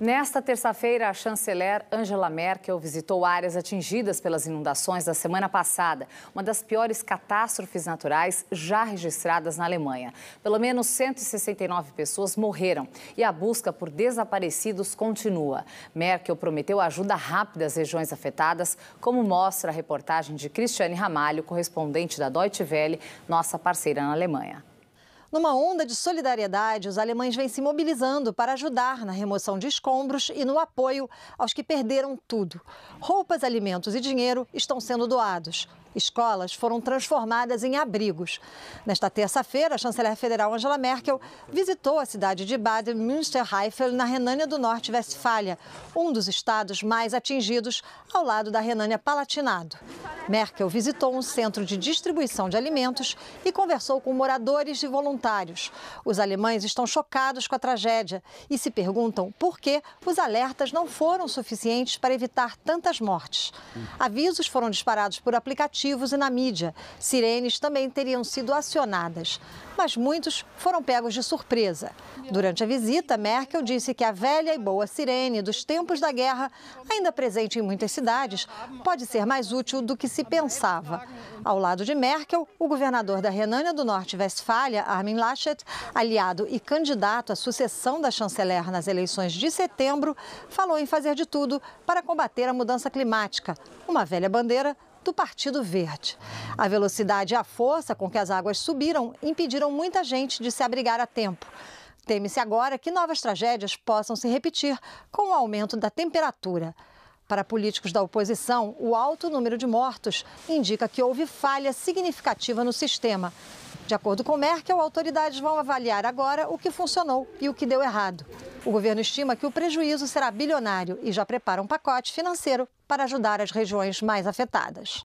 Nesta terça-feira, a chanceler Angela Merkel visitou áreas atingidas pelas inundações da semana passada, uma das piores catástrofes naturais já registradas na Alemanha. Pelo menos 169 pessoas morreram e a busca por desaparecidos continua. Merkel prometeu ajuda rápida às regiões afetadas, como mostra a reportagem de Cristiane Ramalho, correspondente da Deutsche Welle, nossa parceira na Alemanha. Numa onda de solidariedade, os alemães vêm se mobilizando para ajudar na remoção de escombros e no apoio aos que perderam tudo. Roupas, alimentos e dinheiro estão sendo doados. Escolas foram transformadas em abrigos. Nesta terça-feira, a chanceler federal Angela Merkel visitou a cidade de Baden-Münster-Heifel, na Renânia do Norte-Westfália, um dos estados mais atingidos, ao lado da Renânia-Palatinado. Merkel visitou um centro de distribuição de alimentos e conversou com moradores e voluntários. Os alemães estão chocados com a tragédia e se perguntam por que os alertas não foram suficientes para evitar tantas mortes. Avisos foram disparados por aplicativos e na mídia. Sirenes também teriam sido acionadas, mas muitos foram pegos de surpresa. Durante a visita, Merkel disse que a velha e boa sirene dos tempos da guerra, ainda presente em muitas cidades, pode ser mais útil do que se pensava. Ao lado de Merkel, o governador da Renânia do Norte-Westfália, Armin Laschet, aliado e candidato à sucessão da chanceler nas eleições de setembro, falou em fazer de tudo para combater a mudança climática, uma velha bandeira do Partido Verde. A velocidade e a força com que as águas subiram impediram muita gente de se abrigar a tempo. Teme-se agora que novas tragédias possam se repetir com o aumento da temperatura. Para políticos da oposição, o alto número de mortos indica que houve falha significativa no sistema. De acordo com Merkel, autoridades vão avaliar agora o que funcionou e o que deu errado. O governo estima que o prejuízo será bilionário e já prepara um pacote financeiro para ajudar as regiões mais afetadas.